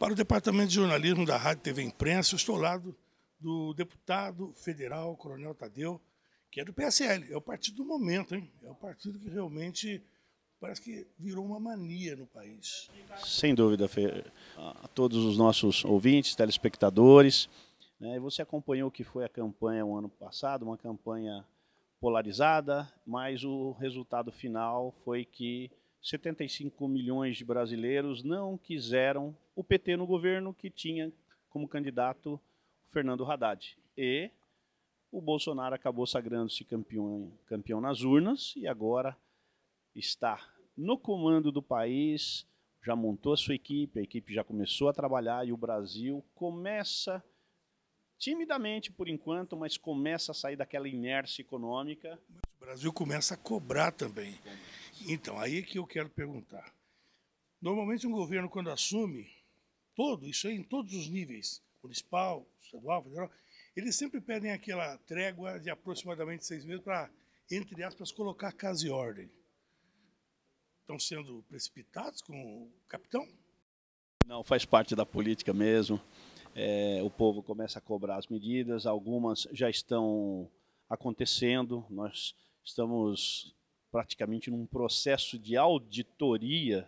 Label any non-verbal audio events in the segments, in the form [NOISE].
Para o Departamento de Jornalismo da Rádio TV Imprensa, eu estou ao lado do deputado federal, Coronel Tadeu, que é do PSL. É o partido do momento, hein? É o partido que realmente parece que virou uma mania no país. Sem dúvida, Fê. A todos os nossos ouvintes, telespectadores, né? você acompanhou o que foi a campanha o ano passado, uma campanha polarizada, mas o resultado final foi que 75 milhões de brasileiros não quiseram o PT no governo que tinha como candidato Fernando Haddad. E o Bolsonaro acabou sagrando-se campeão, campeão nas urnas e agora está no comando do país, já montou a sua equipe, a equipe já começou a trabalhar e o Brasil começa timidamente por enquanto, mas começa a sair daquela inércia econômica. O Brasil começa a cobrar também. Então, aí é que eu quero perguntar. Normalmente um governo quando assume, todo, isso aí em todos os níveis, municipal, estadual, federal, eles sempre pedem aquela trégua de aproximadamente seis meses para, entre aspas, colocar casa e ordem. Estão sendo precipitados com o capitão? Não, faz parte da política mesmo é, o povo começa a cobrar as medidas, algumas já estão acontecendo, nós estamos praticamente num processo de auditoria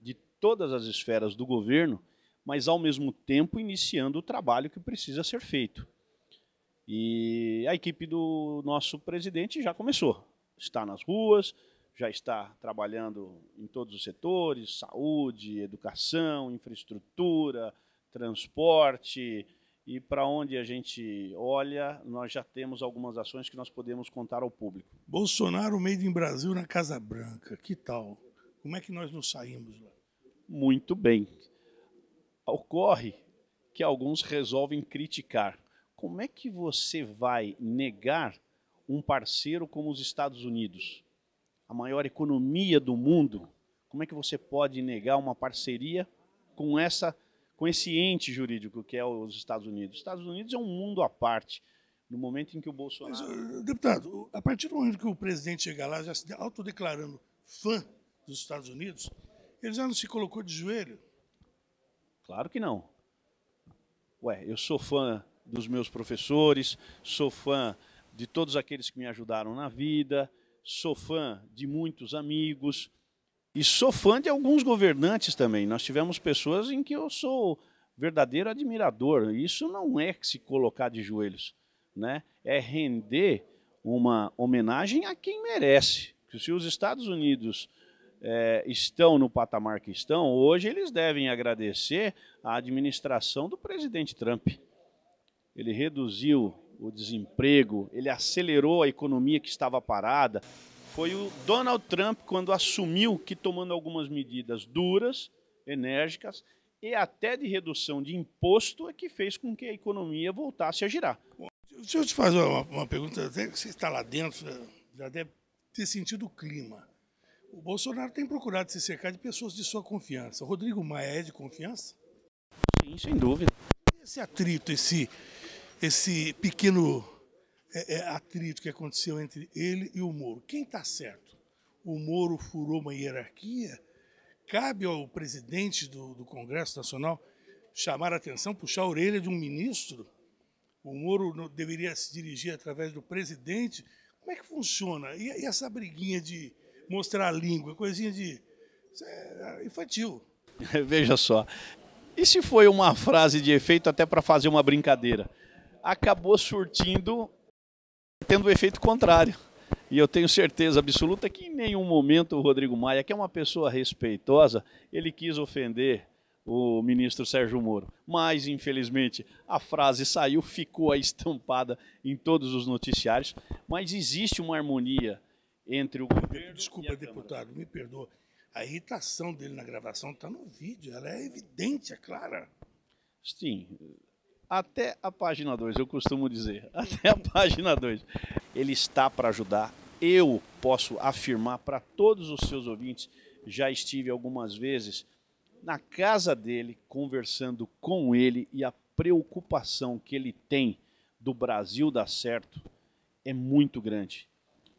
de todas as esferas do governo, mas ao mesmo tempo iniciando o trabalho que precisa ser feito. E a equipe do nosso presidente já começou, está nas ruas, já está trabalhando em todos os setores saúde, educação, infraestrutura transporte, e para onde a gente olha, nós já temos algumas ações que nós podemos contar ao público. Bolsonaro made em Brasil na Casa Branca, que tal? Como é que nós nos saímos lá? Muito bem. Ocorre que alguns resolvem criticar. Como é que você vai negar um parceiro como os Estados Unidos, a maior economia do mundo? Como é que você pode negar uma parceria com essa com esse ente jurídico que é os Estados Unidos. Os Estados Unidos é um mundo à parte. No momento em que o Bolsonaro. deputado, a partir do momento que o presidente chega lá, já se autodeclarando fã dos Estados Unidos, ele já não se colocou de joelho? Claro que não. Ué, eu sou fã dos meus professores, sou fã de todos aqueles que me ajudaram na vida, sou fã de muitos amigos, e sou fã de alguns governantes também. Nós tivemos pessoas em que eu sou verdadeiro admirador. Isso não é se colocar de joelhos, né? É render uma homenagem a quem merece. Se os Estados Unidos é, estão no patamar que estão, hoje eles devem agradecer à administração do presidente Trump. Ele reduziu o desemprego, ele acelerou a economia que estava parada, foi o Donald Trump, quando assumiu que tomando algumas medidas duras, enérgicas e até de redução de imposto, é que fez com que a economia voltasse a girar. Deixa eu te fazer uma, uma pergunta, até que você está lá dentro, já deve ter sentido o clima. O Bolsonaro tem procurado se cercar de pessoas de sua confiança. Rodrigo Maia é de confiança? Sim, sem dúvida. Esse atrito, esse, esse pequeno é, é, atrito que aconteceu entre ele e o Moro. Quem está certo? O Moro furou uma hierarquia? Cabe ao presidente do, do Congresso Nacional chamar a atenção, puxar a orelha de um ministro? O Moro deveria se dirigir através do presidente? Como é que funciona? E, e essa briguinha de mostrar a língua, coisinha de. É infantil. [LAUGHS] Veja só. E se foi uma frase de efeito até para fazer uma brincadeira? Acabou surtindo tendo o um efeito contrário. E eu tenho certeza absoluta que em nenhum momento o Rodrigo Maia, que é uma pessoa respeitosa, ele quis ofender o ministro Sérgio Moro. Mas, infelizmente, a frase saiu, ficou estampada em todos os noticiários. Mas existe uma harmonia entre o governo. Desculpa, deputado, Câmara. me perdoa. A irritação dele na gravação está no vídeo, ela é evidente, é clara. Sim, até a página 2, eu costumo dizer, [LAUGHS] até a página 2. Ele está para ajudar. Eu posso afirmar para todos os seus ouvintes, já estive algumas vezes na casa dele, conversando com ele e a preocupação que ele tem do Brasil dar certo é muito grande.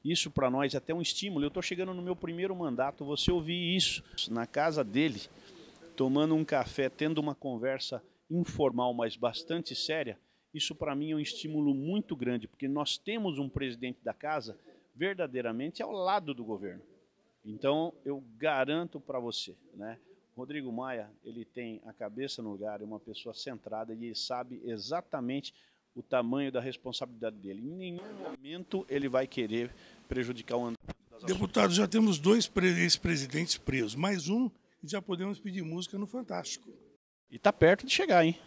Isso para nós é até um estímulo. Eu estou chegando no meu primeiro mandato, você ouvir isso na casa dele, tomando um café, tendo uma conversa informal, mas bastante séria, isso para mim é um estímulo muito grande, porque nós temos um presidente da casa verdadeiramente ao lado do governo. Então, eu garanto para você, né? Rodrigo Maia, ele tem a cabeça no lugar, é uma pessoa centrada e sabe exatamente o tamanho da responsabilidade dele. Em nenhum momento ele vai querer prejudicar o andamento das Deputado, já temos dois ex-presidentes presos, mais um e já podemos pedir música no Fantástico. E está perto de chegar, hein?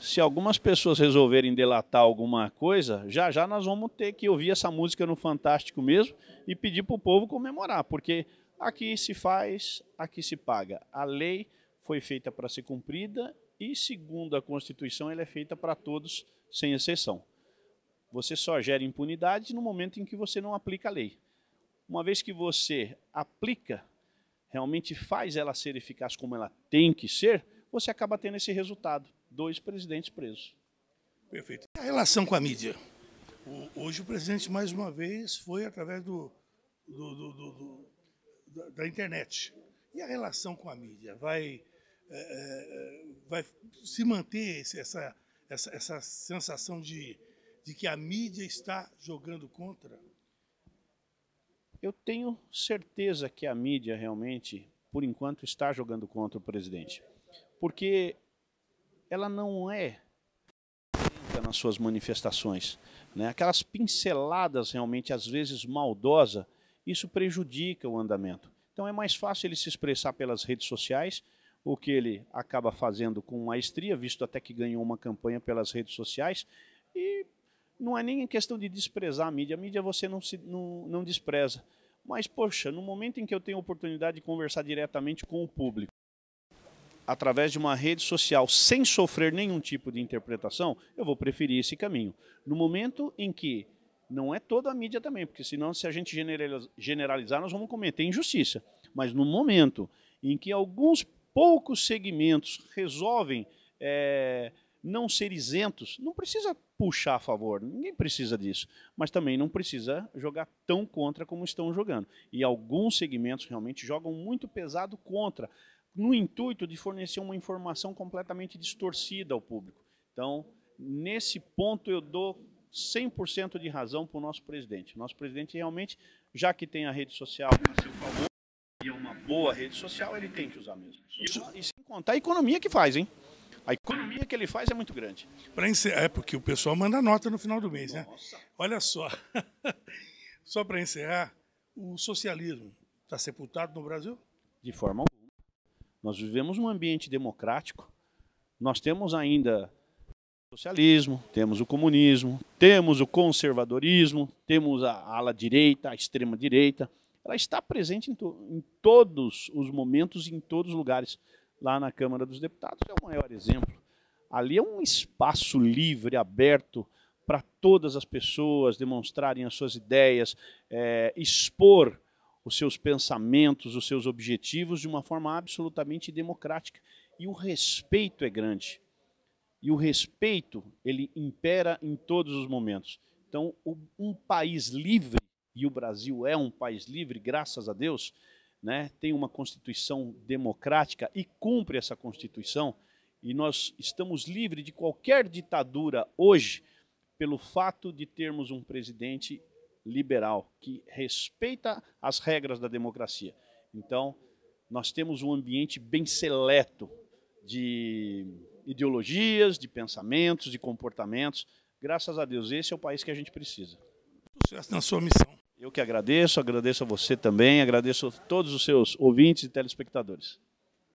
Se algumas pessoas resolverem delatar alguma coisa, já já nós vamos ter que ouvir essa música no Fantástico mesmo e pedir para o povo comemorar, porque aqui se faz, aqui se paga. A lei foi feita para ser cumprida e, segundo a Constituição, ela é feita para todos, sem exceção. Você só gera impunidade no momento em que você não aplica a lei. Uma vez que você aplica, realmente faz ela ser eficaz como ela tem que ser, você acaba tendo esse resultado: dois presidentes presos. Perfeito. A relação com a mídia. O, hoje o presidente, mais uma vez, foi através do, do, do, da, da, internet. E a relação com a mídia? Vai, é, é, vai se manter esse, essa, essa, essa sensação de, de que a mídia está jogando contra? Eu tenho certeza que a mídia realmente, por enquanto, está jogando contra o presidente porque ela não é nas suas manifestações, né? aquelas pinceladas realmente, às vezes maldosa, isso prejudica o andamento. Então é mais fácil ele se expressar pelas redes sociais, o que ele acaba fazendo com maestria, visto até que ganhou uma campanha pelas redes sociais, e não é nem questão de desprezar a mídia, a mídia você não, se, não, não despreza. Mas, poxa, no momento em que eu tenho a oportunidade de conversar diretamente com o público, através de uma rede social sem sofrer nenhum tipo de interpretação, eu vou preferir esse caminho. No momento em que não é toda a mídia também, porque senão se a gente generalizar nós vamos cometer injustiça. Mas no momento em que alguns poucos segmentos resolvem é, não ser isentos, não precisa puxar a favor, ninguém precisa disso, mas também não precisa jogar tão contra como estão jogando. E alguns segmentos realmente jogam muito pesado contra no intuito de fornecer uma informação completamente distorcida ao público. Então, nesse ponto eu dou 100% de razão para o nosso presidente. O nosso presidente realmente, já que tem a rede social a seu favor, e é uma boa rede social, ele tem que usar mesmo. E, e sem contar a economia que faz, hein? A economia que ele faz é muito grande. Para encerrar, é porque o pessoal manda nota no final do mês, né? Nossa. né? Olha só. [LAUGHS] só para encerrar, o socialismo está sepultado no Brasil? De forma alguma. Nós vivemos um ambiente democrático. Nós temos ainda o socialismo, temos o comunismo, temos o conservadorismo, temos a ala direita, a extrema direita. Ela está presente em, to em todos os momentos, em todos os lugares. Lá na Câmara dos Deputados é o maior exemplo. Ali é um espaço livre, aberto, para todas as pessoas demonstrarem as suas ideias, é, expor os seus pensamentos, os seus objetivos de uma forma absolutamente democrática. E o respeito é grande. E o respeito, ele impera em todos os momentos. Então, um país livre, e o Brasil é um país livre, graças a Deus, né, tem uma Constituição democrática e cumpre essa Constituição, e nós estamos livres de qualquer ditadura hoje pelo fato de termos um presidente liberal, que respeita as regras da democracia. Então, nós temos um ambiente bem seleto de ideologias, de pensamentos, de comportamentos. Graças a Deus, esse é o país que a gente precisa. Sucesso na sua missão. Eu que agradeço, agradeço a você também, agradeço a todos os seus ouvintes e telespectadores.